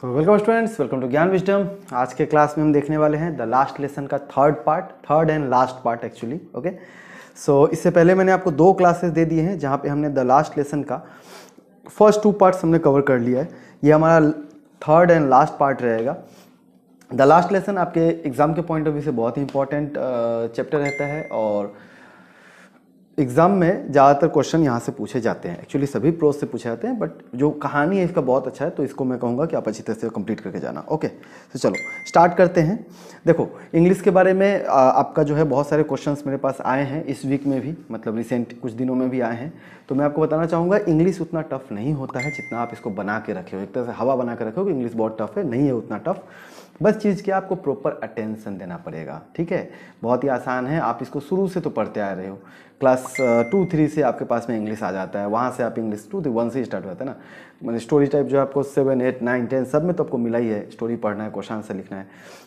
So welcome students welcome to Gyan wisdom आज के class में हम देखने वाले हैं द लास्ट लेसन का third part third and last part actually okay so इससे पहले मैंने आपको दो क्लासेस दे दिए हैं जहाँ पे हमने द लास्ट लेसन का फर्स्ट टू पार्ट्स हमने कवर कर लिया है ये हमारा थर्ड एंड लास्ट पार्ट रहेगा द लास्ट लेसन आपके एग्ज़ाम के पॉइंट ऑफ व्यू से बहुत ही इंपॉर्टेंट चैप्टर रहता है और uh, एग्ज़ाम में ज़्यादातर क्वेश्चन यहाँ से पूछे जाते हैं एक्चुअली सभी प्रोज से पूछे जाते हैं बट जो कहानी है इसका बहुत अच्छा है तो इसको मैं कहूँगा कि आप अच्छी तरह से कंप्लीट करके जाना ओके तो चलो स्टार्ट करते हैं देखो इंग्लिश के बारे में आ, आपका जो है बहुत सारे क्वेश्चन मेरे पास आए हैं इस वीक में भी मतलब रिसेंट कुछ दिनों में भी आए हैं तो मैं आपको बताना चाहूँगा इंग्लिश उतना टफ नहीं होता है जितना आप इसको बना के रखे हो एक तरह से हवा बना के रखे हो कि इंग्लिश बहुत टफ है नहीं है उतना टफ़ बस चीज़ की आपको प्रॉपर अटेंशन देना पड़ेगा ठीक है बहुत ही आसान है आप इसको शुरू से तो पढ़ते आ रहे हो क्लास टू थ्री से आपके पास में इंग्लिश आ जाता है वहाँ से आप इंग्लिश टू थ्री वन से स्टार्ट हो जाता है ना मैंने स्टोरी टाइप जो है आपको सेवन एट नाइन टेन सब में तो आपको मिला ही है स्टोरी पढ़ना है क्वेश्चन से लिखना है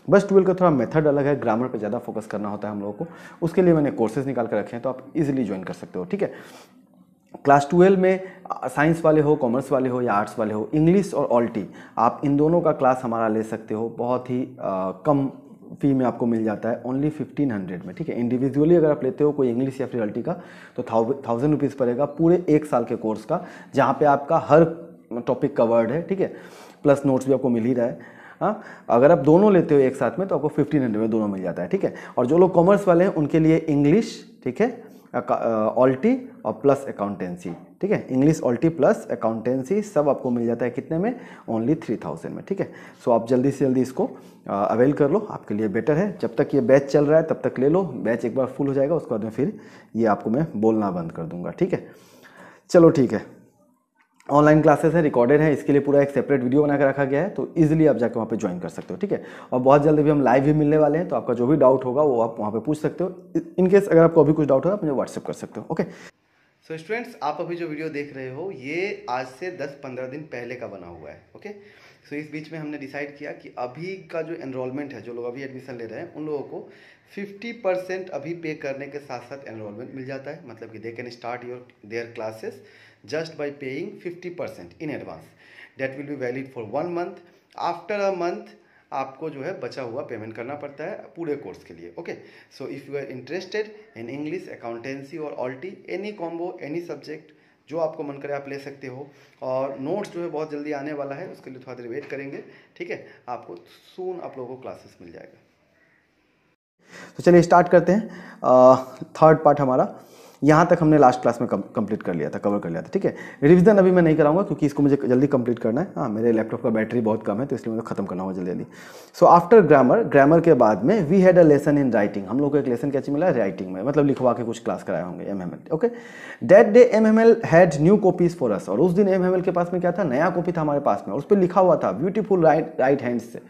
बस ट्वेल्व का थोड़ा मेथड अलग है ग्रामर पर ज़्यादा फोकस करना होता है हम लोगों को उसके लिए मैंने कोर्सेज निकाल कर रखे हैं तो आप इजिली ज्वाइन कर सकते हो ठीक है क्लास ट्वेल्व में साइंस वाले हो कॉमर्स वाले हो या आर्ट्स वाले हो इंग्लिश और ऑल्टी आप इन दोनों का क्लास हमारा ले सकते हो बहुत ही आ, कम फ़ी में आपको मिल जाता है ओनली फिफ्टीन हंड्रेड में ठीक है इंडिविजुअली अगर आप लेते हो कोई इंग्लिश या फिर अल्टी का तो थाउजेंड रुपीज़ पड़ेगा पूरे एक साल के कोर्स का जहाँ पे आपका हर टॉपिक कवर्ड है ठीक है प्लस नोट्स भी आपको मिल ही रहा है हाँ अगर आप दोनों लेते हो एक साथ में तो आपको फिफ्टीन हंड्रेड में दोनों मिल जाता है ठीक है और जो लोग कॉमर्स वाले हैं उनके लिए इंग्लिश ठीक है ऑल्टी और प्लस अकाउंटेंसी ठीक है इंग्लिश ऑल्टी प्लस अकाउंटेंसी सब आपको मिल जाता है कितने में ओनली थ्री थाउजेंड में ठीक है सो आप जल्दी से जल्दी इसको अवेल कर लो आपके लिए बेटर है जब तक ये बैच चल रहा है तब तक ले लो बैच एक बार फुल हो जाएगा उसके बाद में फिर ये आपको मैं बोलना बंद कर दूंगा ठीक है चलो ठीक है ऑनलाइन क्लासेस हैं रिकॉर्डेड है इसके लिए पूरा एक सेपरेट वीडियो बनाकर रखा गया है तो इजीली आप जाकर वहाँ पे ज्वाइन कर सकते हो ठीक है और बहुत जल्दी भी हम लाइव भी मिलने वाले हैं तो आपका जो भी डाउट होगा वो आप वहाँ पे पूछ सकते हो इनकेस अगर आपको अभी कुछ डाउट होगा मुझे व्हाट्सअप कर सकते हो ओके सो स्टूडेंट्स आप अभी जो वीडियो देख रहे हो ये आज से दस पंद्रह दिन पहले का बना हुआ है ओके सो so, इस बीच में हमने डिसाइड किया कि अभी का जो एनरोलमेंट है जो लोग अभी एडमिशन ले रहे हैं उन लोगों को फिफ्टी परसेंट अभी पे करने के साथ साथ एनरोलमेंट मिल जाता है मतलब कि they can start your there classes just by paying fifty percent in advance that will be valid for one month after a month आपको जो है बचा हुआ पेमेंट करना पड़ता है पूरे कोर्स के लिए okay so if you are interested in English accountancy और ऑल्टी एनी कॉम्बो एनी सब्जेक्ट जो आपको मन करे आप ले सकते हो और नोट्स जो है बहुत जल्दी आने वाला है उसके लिए थोड़ा देर वेट करेंगे ठीक है आपको सून आप लोगों को क्लासेस मिल जाएगा तो चलिए स्टार्ट करते हैं थर्ड पार्ट हमारा यहाँ तक हमने लास्ट क्लास में कंप्लीट कर लिया था कवर कर लिया था ठीक है रिवीजन अभी मैं नहीं कराऊंगा क्योंकि इसको मुझे जल्दी कंप्लीट करना है हाँ मेरे लैपटॉप का बैटरी बहुत कम है तो इसलिए मुझे खत्म करना होगा जल्दी जल्दी सो आफ्टर ग्रामर ग्रामर के बाद में we had a lesson in writing हम लोग को एक लेसन कैसे मिला राइटिंग में मतलब लिखवा के कुछ क्लास कराए होंगे um okay that day M M L had new copies for us और उस दिन एम के पास में क्या था नया कॉपी था हमारे पास में और उस पर लिखा हुआ था ब्यूटीफुल राइट राइट हैंड से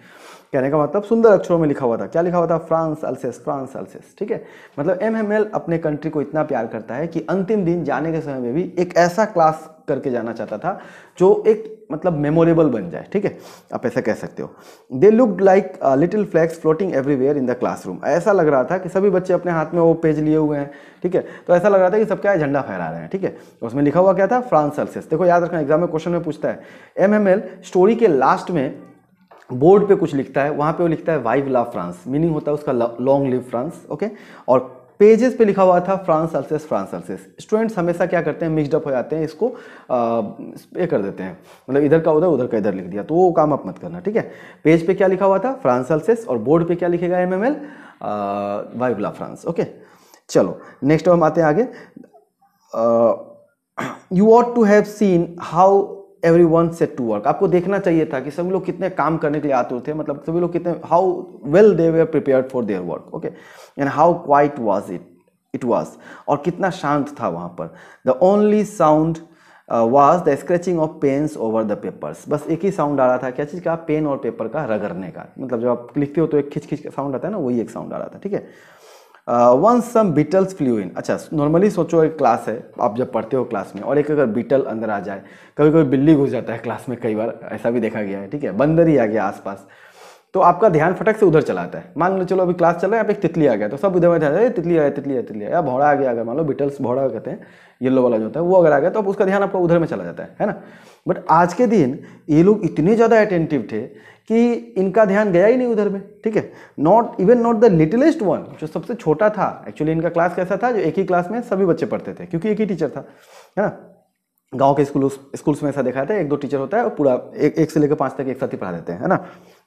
कहने का मतलब सुंदर अक्षरों में लिखा हुआ था क्या लिखा हुआ था फ्रांस अल्सेस फ्रांस अल्सेस ठीक है मतलब एम एम एल अपने कंट्री को इतना प्यार करता है कि अंतिम दिन जाने के समय में भी एक ऐसा क्लास करके जाना चाहता था जो एक मतलब मेमोरेबल बन जाए ठीक है आप ऐसा कह सकते हो they look like little flags floating everywhere in the classroom ऐसा लग रहा था कि सभी बच्चे अपने हाथ में वो पेज लिए हुए हैं ठीक है तो ऐसा लग रहा था कि सब क्या है झंडा फहरा रहे हैं ठीक है तो उसमें लिखा हुआ क्या था फ्रांस अल्सेस देखो याद रखना एग्जाम में क्वेश्चन में पूछता है एम स्टोरी के लास्ट में बोर्ड पे कुछ लिखता है वहाँ पे वो लिखता है वाइव ला फ्रांस मीनिंग होता है उसका लॉन्ग लिव फ्रांस ओके और पेजेस पे लिखा हुआ था France Alsace France Alsace students हमेशा क्या करते हैं मिक्सडअप हो जाते हैं इसको ये कर देते हैं मतलब इधर का उधर उधर का इधर लिख दिया तो वो काम आप मत करना ठीक है पेज पे क्या लिखा हुआ था फ्रांस अल्सेस और बोर्ड पे क्या लिखेगा एम एम एल वाइव ला फ्रांस ओके चलो नेक्स्ट हम आते हैं आगे you ought to have seen how every one set to work आपको देखना चाहिए था कि सभी लोग कितने काम करने के लिए आतुर थे मतलब सभी लोग कितने how well they way prepare for their work okay and how quiet was it it was और कितना शांत था वहाँ पर the only sound was the scratching of pens over the papers बस एक ही साउंड आ रहा था क्या चीज़ का पेन और पेपर का रगड़ने का मतलब जब आप लिखते हो तो एक खिंच खिंच का साउंड आता है ना वही एक साउंड आ रहा था ठीक है once some beetles flew in अच्छा नॉर्मली सोचो एक क्लास है आप जब पढ़ते हो क्लास में और एक अगर बीटल अंदर आ जाए कभी कभी बिल्ली घुस जाता है क्लास में कई बार ऐसा भी देखा गया है ठीक है बंदर ही आ गया आसपास तो आपका ध्यान फटक से उधर चलाता है मान लो चलो अभी क्लास चल रहा है आप एक तितली आ गया तो सब उधर में ध्यान तितली आया तितली आया तितली आया। भौड़ा आ गया अगर मान लो बिटल्स भौड़ा कहते हैं येलो वाला जो होता है वो अगर आ गया तो अब उसका ध्यान आपका उधर में चला जाता है है ना बट आज के दिन ये लोग इतने ज़्यादा अटेंटिव थे कि इनका ध्यान गया ही नहीं उधर में ठीक है not even not the littlest one जो सबसे छोटा था एक्चुअली इनका क्लास कैसा था जो एक ही क्लास में सभी बच्चे पढ़ते थे क्योंकि एक ही टीचर था है ना गाँव के स्कूल स्कूल्स में ऐसा देखा था एक दो टीचर होता है और पूरा एक एक से लेकर पाँच तक एक साथ ही पढ़ा देते हैं है ना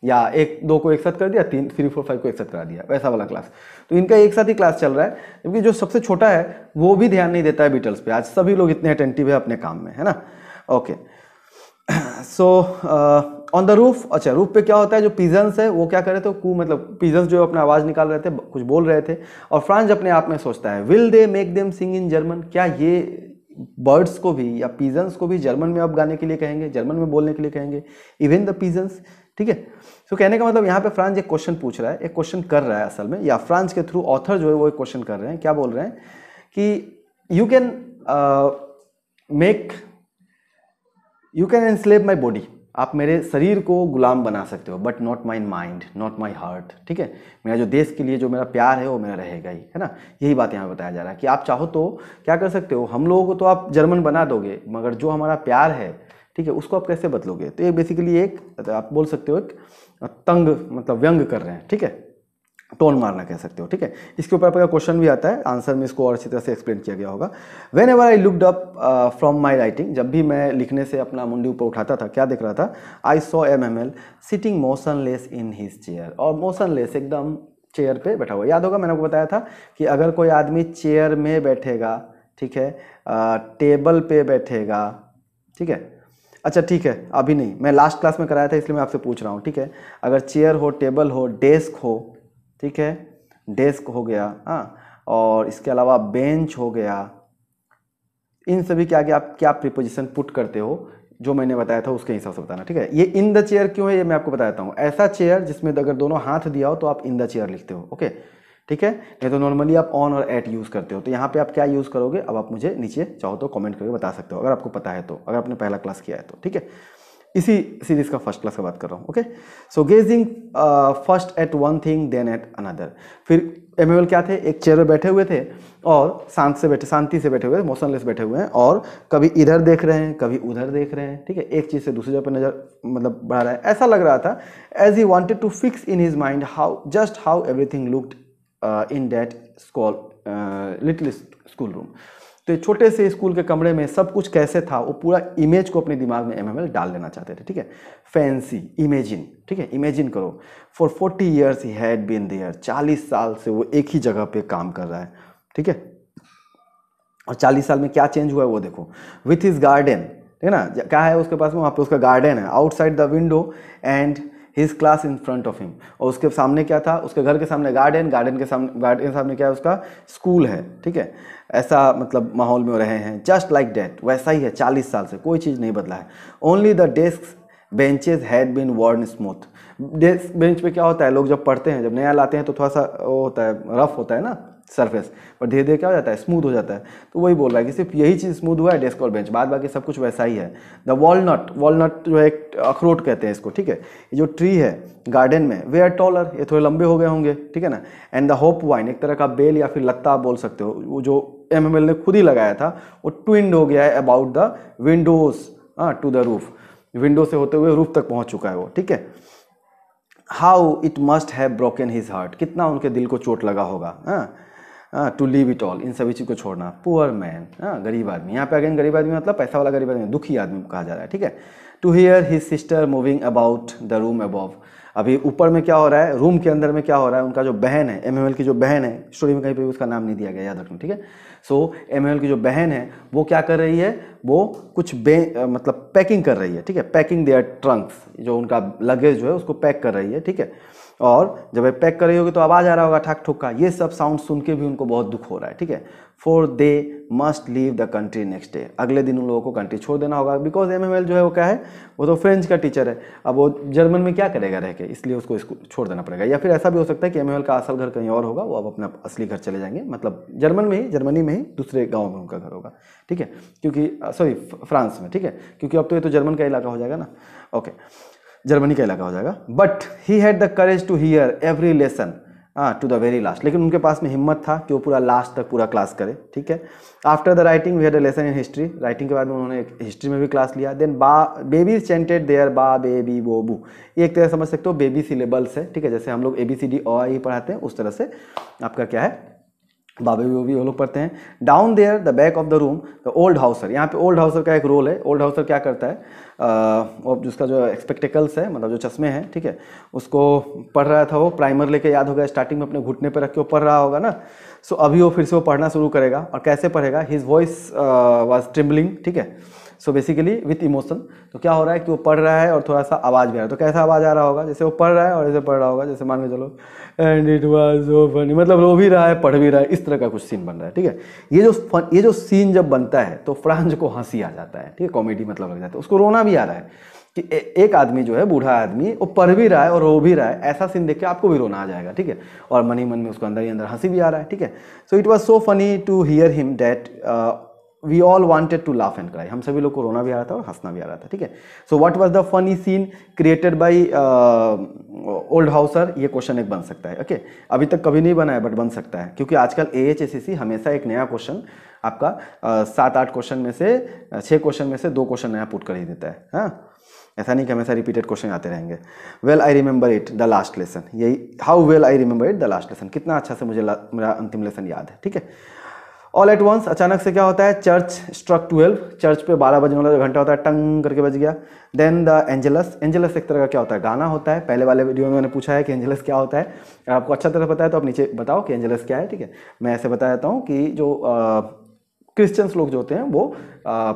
या एक दो को एक साथ कर दिया तीन थ्री फोर फाइव को एक साथ करा दिया वैसा वाला क्लास तो इनका एक साथ ही क्लास चल रहा है जबकि जो सबसे छोटा है वो भी ध्यान नहीं देता है बीटल्स पे आज सभी लोग इतने अटेंटिव है अपने काम में है ना okay so on the roof अच्छा रूफ पे क्या होता है जो पिजन्स है वो क्या कर रहे थे कू मतलब पिजन्स जो अपना आवाज़ निकाल रहे थे कुछ बोल रहे थे और फ्रांस अपने आप में सोचता है will they make them sing in German क्या ये बर्ड्स को भी या पीजन्स को भी जर्मन में आप गाने के लिए कहेंगे जर्मन में बोलने के लिए कहेंगे इवन द पीजन्स ठीक है सो कहने का मतलब यहाँ पे फ्रांस एक क्वेश्चन पूछ रहा है एक क्वेश्चन कर रहा है असल में या फ्रांस के थ्रू ऑथर जो है वो एक क्वेश्चन कर रहे हैं क्या बोल रहे हैं कि you can make you can enslave my body आप मेरे शरीर को गुलाम बना सकते हो but not my mind not my heart ठीक है मेरा जो देश के लिए जो मेरा प्यार है वो मेरा रहेगा ही है ना यही बात यहाँ बताया जा रहा है कि आप चाहो तो क्या कर सकते हो हम लोगों को तो आप जर्मन बना दोगे मगर जो हमारा प्यार है ठीक है उसको आप कैसे बदलोगे तो ये बेसिकली एक आप बोल सकते हो एक तंग मतलब व्यंग कर रहे हैं ठीक है टोन मारना कह सकते हो ठीक है इसके ऊपर आपका क्वेश्चन भी आता है आंसर में इसको और अच्छी तरह से एक्सप्लेन किया गया होगा whenever I looked up from my writing जब भी मैं लिखने से अपना मुंडी ऊपर उठाता था क्या देख रहा था I saw M M L sitting motionless in his chair और मोशनलेस एकदम चेयर पे बैठा हुआ याद होगा मैंने आपको बताया था कि अगर कोई आदमी चेयर में बैठेगा ठीक है आ, टेबल पे बैठेगा ठीक है अच्छा ठीक है अभी नहीं मैं लास्ट क्लास में कराया था इसलिए मैं आपसे पूछ रहा हूँ ठीक है अगर चेयर हो टेबल हो डेस्क हो ठीक है डेस्क हो गया हाँ और इसके अलावा बेंच हो गया इन सभी के आगे आप क्या प्रिपोजिशन पुट करते हो जो मैंने बताया था उसके हिसाब से बताना ठीक है ये इन द चेयर क्यों है ये मैं आपको बताता हूँ ऐसा चेयर जिसमें अगर दोनों हाथ दिया हो तो आप इन द चेयर लिखते हो ओके ठीक है नहीं तो नॉर्मली आप ऑन और एट यूज़ करते हो तो यहाँ पे आप क्या यूज़ करोगे अब आप मुझे नीचे चाहो तो कमेंट करके बता सकते हो अगर आपको पता है तो अगर आपने पहला क्लास किया है तो ठीक है इसी सीरीज का फर्स्ट क्लास का बात कर रहा हूँ okay so gazing first at one thing then at another फिर एम क्या थे एक चेयर पर बैठे हुए थे और शांत से बैठे शांति से बैठे हुए मोशनलेस बैठे हुए हैं और कभी इधर देख रहे हैं कभी उधर देख रहे हैं ठीक है एक चीज़ से दूसरी जगह पर नज़र मतलब बढ़ा रहा है ऐसा लग रहा था as he wanted to fix in his mind how just how everything looked in uh, in स्कॉल लिटिल स्कूल रूम तो छोटे से स्कूल के कमरे में सब कुछ कैसे था वो पूरा इमेज को अपने दिमाग में एम डाल लेना चाहते थे ठीक है फैंसी इमेजिन ठीक है इमेजिन करो for forty years he had been there चालीस साल से वो एक ही जगह पे काम कर रहा है ठीक है और चालीस साल में क्या चेंज हुआ है वो देखो विथ हिज गार्डन ठीक है ना क्या है उसके पास में वहाँ पे उसका गार्डन है outside the window and his class in front of him और उसके सामने क्या था उसके घर के सामने गार्डन गार्डन के सामने गार्डन के सामने क्या है उसका स्कूल है ठीक है ऐसा मतलब माहौल में रहे हैं जस्ट लाइक डैट वैसा ही है चालीस साल से कोई चीज़ नहीं बदला है only the desk benches had been worn smooth desk bench पे क्या होता है लोग जब पढ़ते हैं जब नया लाते हैं तो थोड़ा सा वो होता है रफ होता है ना सरफेस पर धीरे धीरे क्या हो जाता है स्मूथ हो जाता है तो वही बोल रहा है कि सिर्फ यही चीज़ स्मूथ हुआ है डेस्क और बेंच बाद बाकी सब कुछ वैसा ही है द वॉलनट वॉलनट जो है एक अखरोट कहते हैं इसको ठीक है ये जो ट्री है गार्डन में वे आर टॉलर ये थोड़े लंबे हो गए होंगे ठीक है ना एंड द होप वाइन एक तरह का बेल या फिर लत्ता बोल सकते हो वो जो एम ने खुद ही लगाया था वो ट्विंड हो गया है अबाउट द विंडोज़ हाँ टू द रूफ़ विंडो से होते हुए रूफ तक पहुंच चुका है वो ठीक है how it must have broken his heart कितना उनके दिल को चोट लगा होगा हाँ to leave it all in सभी चीज़ को छोड़ना पुअर मैन हाँ, गरीब आदमी यहाँ पे अगेन गरीब आदमी मतलब पैसा वाला गरीब आदमी दुखी आदमी को कहा जा रहा है ठीक है to hear his sister moving about the room above अभी ऊपर में क्या हो रहा है रूम के अंदर में क्या हो रहा है उनका जो बहन है एम की जो बहन है स्टोरी में कहीं पर उसका नाम नहीं दिया गया याद रखना ठीक है सो एम की जो बहन है वो क्या कर रही है वो कुछ बे मतलब पैकिंग कर रही है ठीक है पैकिंग देयर ट्रंक्स जो उनका लगेज जो है उसको पैक कर रही है ठीक है और जब ये पैक कर रही होगी तो आवाज़ आ रहा होगा ठाक ठुक का ये सब साउंड सुन के भी उनको बहुत दुख हो रहा है ठीक है for they must leave the country next day अगले दिन उन लोगों को कंट्री छोड़ देना होगा बिकॉज एम जो है वो क्या है वो तो फ्रेंच का टीचर है अब वो जर्मन में क्या करेगा रह के इसलिए उसको इसको छोड़ देना पड़ेगा या फिर ऐसा भी हो सकता है कि एम का असल घर कहीं और होगा वो अब अपना असली घर चले जाएंगे मतलब जर्मन में ही जर्मनी में ही दूसरे गाँव में उनका घर होगा ठीक है क्योंकि सॉरी uh, फ्रांस में ठीक है क्योंकि अब तो ये तो जर्मन का इलाका हो जाएगा ना ओके जर्मनी का इलाका हो जाएगा but he had the courage to hear every lesson to the very last लेकिन उनके पास में हिम्मत था कि वो पूरा लास्ट तक पूरा क्लास करे ठीक है after the writing we had a lesson in history writing के बाद में उन्होंने हिस्ट्री में भी क्लास लिया देन बा बेबी चेंटेड देयर बा बेबी वो बू एक तरह समझ सकते हो बेबी सिलेबल्स है ठीक है जैसे हम लोग A B C D O ही पढ़ाते हैं उस तरह से आपका क्या है बाबे वो भी वो लोग पढ़ते हैं down there the back of the room the old houser यहाँ पे ओल्ड हाउसर का एक रोल है ओल्ड हाउसर क्या करता है वो जिसका जो एक्सपेक्टिकल्स है मतलब जो चश्मे हैं ठीक है उसको पढ़ रहा था वो प्राइमर लेके याद होगा स्टार्टिंग में अपने घुटने पे रख के वो पढ़ रहा होगा ना सो अभी वो फिर से वो पढ़ना शुरू करेगा और कैसे पढ़ेगा हिज वॉइस वॉज ट्रिम्बलिंग ठीक है सो बेसिकली विथ इमोशन तो क्या हो रहा है कि वो पढ़ रहा है और थोड़ा सा आवाज़ भी आ रहा है तो कैसा आवाज़ आ रहा होगा जैसे वो पढ़ रहा है और ऐसे पढ़ रहा होगा जैसे मान के चलो and it was so funny मतलब रो भी रहा है पढ़ भी रहा है इस तरह का कुछ सीन बन रहा है ठीक है ये जो फन ये जो सीन जब बनता है तो फ्रांज को हंसी आ जाता है ठीक है कॉमेडी मतलब लग जाता है उसको रोना भी आ रहा है कि ए, एक आदमी जो है बूढ़ा आदमी वो पढ़ भी रहा है और रो भी रहा है ऐसा सीन देख के आपको भी रोना आ जाएगा ठीक है और मनी मन में उसको अंदर ही अंदर हंसी भी आ रहा है ठीक है so it was so funny to hear him that we all wanted to laugh and cry हम सभी लोग को रोना भी आ रहा था और हंसना भी आ रहा था ठीक है so what was the funny scene created by old houser ये क्वेश्चन एक बन सकता है ओके okay? अभी तक कभी नहीं बना है बट बन सकता है क्योंकि आजकल ए एच सी हमेशा एक नया क्वेश्चन आपका uh, सात आठ क्वेश्चन में से uh, छः क्वेश्चन में से दो क्वेश्चन नया पुट कर ही देता है हाँ ऐसा नहीं कि हमेशा रिपीटेड क्वेश्चन आते रहेंगे well I remember it the last lesson यही how well I remember it the last lesson कितना अच्छा से मुझे मेरा अंतिम लेसन याद है ठीक है ऑल एट वंस अचानक से क्या होता है चर्च स्ट्रक ट्वेल्व चर्च पे बारह बजने वाला जो घंटा होता है टंग करके बज गया देन द एंजलस एंजलस एक तरह का क्या होता है गाना होता है पहले वाले वीडियो में मैंने पूछा है कि एंजलस क्या होता है अगर आपको अच्छा तरह पता है तो आप नीचे बताओ कि एंजलस क्या है ठीक है मैं ऐसे बता देता हूँ कि जो क्रिश्चियंस लोग जो होते हैं वो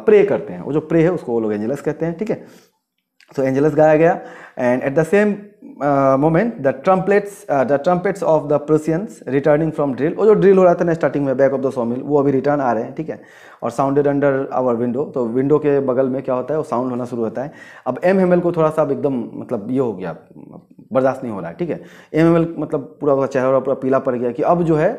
प्रे करते हैं वो जो प्रे है उसको वो लोग एंजलस कहते हैं ठीक है सो तो एंजलस गाया गया And at the same uh, moment the trumpets uh, the trumpets of the Prussians returning from drill वो जो drill हो रहा था ना स्टार्टिंग में बैक ऑफ द मिल वो अभी रिटर्न आ रहे हैं ठीक है और साउंडेड अंडर आवर विंडो तो विंडो के बगल में क्या होता है wo साउंड होना शुरू होता है अब एम एम को थोड़ा सा अब एकदम मतलब ये हो गया बर्दाश्त नहीं हो रहा है ठीक है एम एम मतलब पूरा चेहरा पूरा पीला पड़ गया कि अब जो है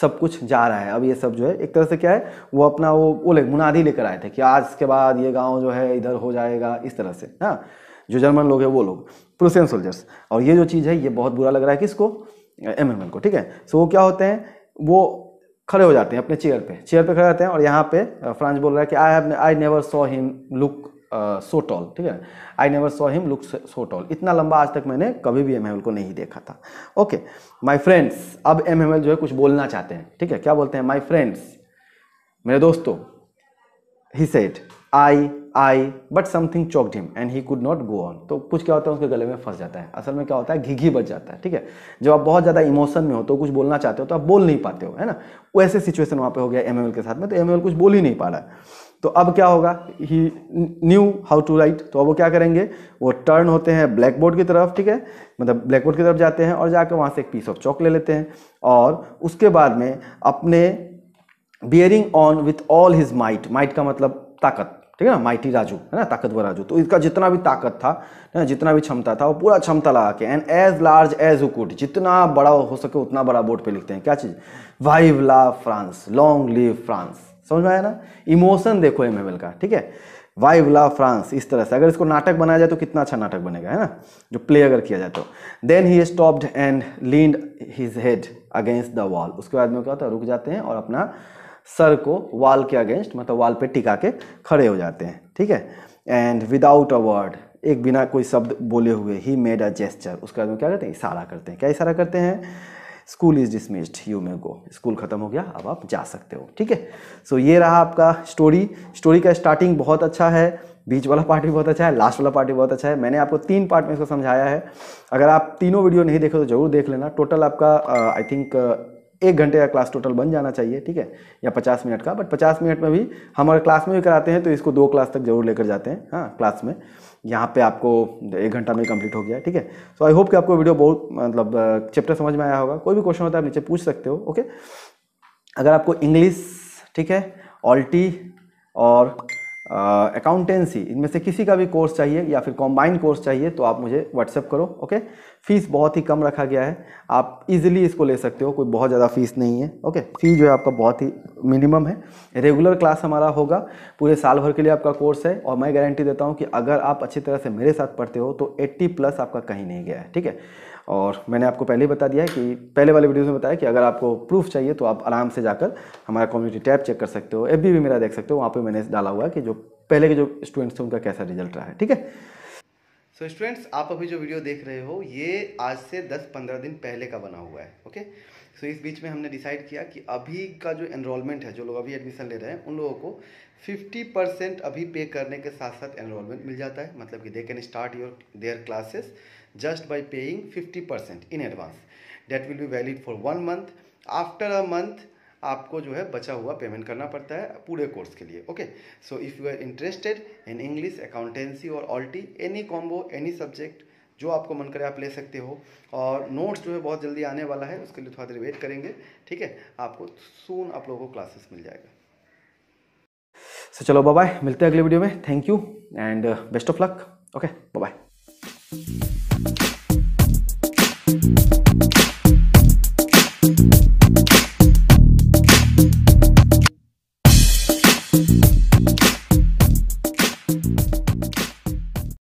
सब कुछ जा रहा है अब ये सब जो है एक तरह से क्या है वो अपना वो वो ले मुनादी लेकर आए थे कि आज के बाद ये गांव जो है इधर हो जाएगा इस तरह से हाँ जो जर्मन लोग हैं वो लोग प्रोसियन सोल्जर्स और ये जो चीज़ है ये बहुत बुरा लग रहा है किसको एम एम एन को ठीक है सो वो क्या होते हैं वो खड़े हो जाते हैं अपने चेयर पे चेयर पे खड़े रहते हैं और यहाँ पे फ्रांस बोल रहा है कि I have I never saw him look so tall ठीक है I never saw him look so tall इतना लंबा आज तक मैंने कभी भी एम को नहीं देखा था ओके माई फ्रेंड्स अब एम जो है कुछ बोलना चाहते हैं ठीक है क्या बोलते हैं माई फ्रेंड्स मेरे दोस्तों he sat I I but something choke him and he could not go on तो कुछ क्या होता है उसके गले में फंस जाता है असल में क्या होता है घिघी बच जाता है ठीक है जब आप बहुत ज़्यादा इमोशन में हो तो कुछ बोलना चाहते हो तो आप बोल नहीं पाते हो है ना वैसे सिचुएशन वहाँ पे हो गया एम के साथ में तो एम कुछ बोल ही नहीं पा रहा है तो अब क्या होगा he knew how to write तो अब वो क्या करेंगे वो टर्न होते हैं ब्लैक बोर्ड की तरफ ठीक है मतलब ब्लैक बोर्ड की तरफ जाते हैं और जाकर वहाँ से एक पीस ऑफ चौक ले लेते हैं और उसके बाद में अपने bearing on with all his might might का मतलब ताकत ठीक है ना माइटी राजू है ना ताकतवर राजू तो इसका जितना भी ताकत था ना जितना भी क्षमता था वो पूरा क्षमता लगा के and as large as could जितना बड़ा हो सके उतना बड़ा बोर्ड पे लिखते हैं क्या चीज़ वाइव ला फ्रांस लॉन्ग लिव फ्रांस समझ में आया ना इमोशन देखो एम का ठीक है वाइव ला फ्रांस इस तरह से अगर इसको नाटक बनाया जाए तो कितना अच्छा नाटक बनेगा है ना जो प्ले अगर किया जाए तो then he stopped and lead his head against the wall उसके बाद में क्या होता है रुक जाते हैं और अपना सर को वाल के अगेंस्ट मतलब वाल पे टिका के खड़े हो जाते हैं ठीक है एंड विदाउट अ वर्ड एक बिना कोई शब्द बोले हुए ही मेड अ जेस्चर उसके बाद में क्या करते हैं इशारा करते हैं क्या इशारा करते हैं school is dismissed you may go school ख़त्म हो गया अब आप जा सकते हो ठीक है सो ये रहा आपका स्टोरी स्टोरी का स्टार्टिंग बहुत अच्छा है बीच वाला पार्ट भी बहुत अच्छा है लास्ट वाला पार्ट भी बहुत अच्छा है मैंने आपको तीन पार्ट में इसको समझाया है अगर आप तीनों वीडियो नहीं देखे तो ज़रूर देख लेना टोटल आपका आई uh, थिंक एक घंटे का क्लास टोटल बन जाना चाहिए ठीक है या पचास मिनट का बट पचास मिनट में भी हमारे क्लास में भी कराते हैं तो इसको दो क्लास तक जरूर लेकर जाते हैं हाँ क्लास में यहाँ पे आपको एक घंटा में कंप्लीट हो गया ठीक है सो आई होप कि आपको वीडियो बहुत मतलब चैप्टर समझ में आया होगा कोई भी क्वेश्चन होता है आप नीचे पूछ सकते हो ओके अगर आपको इंग्लिस ठीक है ऑल्टी और अकाउंटेंसी इनमें से किसी का भी कोर्स चाहिए या फिर कॉम्बाइन कोर्स चाहिए तो आप मुझे व्हाट्सएप करो ओके फीस बहुत ही कम रखा गया है आप इजीली इसको ले सकते हो कोई बहुत ज़्यादा फीस नहीं है ओके फी जो है आपका बहुत ही मिनिमम है रेगुलर क्लास हमारा होगा पूरे साल भर के लिए आपका कोर्स है और मैं गारंटी देता हूँ कि अगर आप अच्छी तरह से मेरे साथ पढ़ते हो तो एट्टी प्लस आपका कहीं नहीं गया है ठीक है और मैंने आपको पहले ही बता दिया है कि पहले वाले वीडियोज़ में बताया कि अगर आपको प्रूफ चाहिए तो आप आराम से जाकर हमारा कम्युनिटी टैब चेक कर सकते हो एफ भी मेरा देख सकते हो वहाँ पर मैंने डाला हुआ है कि जो पहले के जो स्टूडेंट्स थे उनका कैसा रिजल्ट रहा है ठीक है सो so, स्टूडेंट्स आप अभी जो वीडियो देख रहे हो ये आज से दस पंद्रह दिन पहले का बना हुआ है ओके सो so, इस बीच में हमने डिसाइड किया कि अभी का जो एनरोलमेंट है जो लोग अभी एडमिशन ले रहे हैं उन लोगों को 50 परसेंट अभी पे करने के साथ साथ एनरोलमेंट मिल जाता है मतलब कि they can start your there classes just by paying 50% in advance. That will be valid for one month. After a month, आपको जो है बचा हुआ पेमेंट करना पड़ता है पूरे कोर्स के लिए okay so if you are interested in English accountancy और ऑल्टी एनी कॉम्बो एनी सब्जेक्ट जो आपको मन करे आप ले सकते हो और नोट्स जो है बहुत जल्दी आने वाला है उसके लिए थोड़ा देर वेट करेंगे ठीक है आपको सून आप लोगों को क्लासेस मिल जाएगा सो so, चलो बाय मिलते हैं अगले वीडियो में thank you and best of luck okay bye